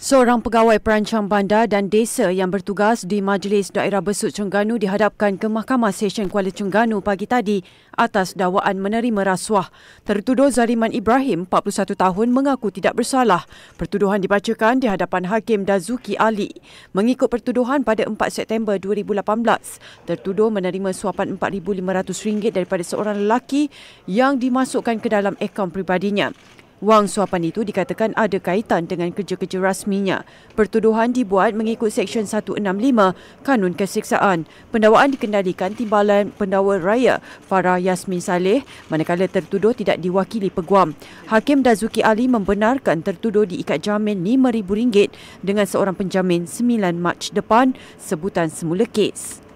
Seorang pegawai perancang bandar dan desa yang bertugas di Majlis Daerah Besut Cengganu dihadapkan ke Mahkamah Sesyen Kuala Cengganu pagi tadi atas dakwaan menerima rasuah. Tertuduh Zariman Ibrahim, 41 tahun, mengaku tidak bersalah. Pertuduhan dibacakan di hadapan Hakim Dazuki Ali. Mengikut pertuduhan pada 4 September 2018, tertuduh menerima suapan RM4,500 daripada seorang lelaki yang dimasukkan ke dalam akaun pribadinya. Wang suapan itu dikatakan ada kaitan dengan kerja-kerja rasminya. Pertuduhan dibuat mengikut Seksyen 165 Kanun Kesiksaan. Pendawaan dikendalikan Timbalan Pendawa Raya Farah Yasmin Saleh manakala tertuduh tidak diwakili peguam. Hakim Dazuki Ali membenarkan tertuduh diikat jamin RM5,000 dengan seorang penjamin 9 Mac depan sebutan semula kes.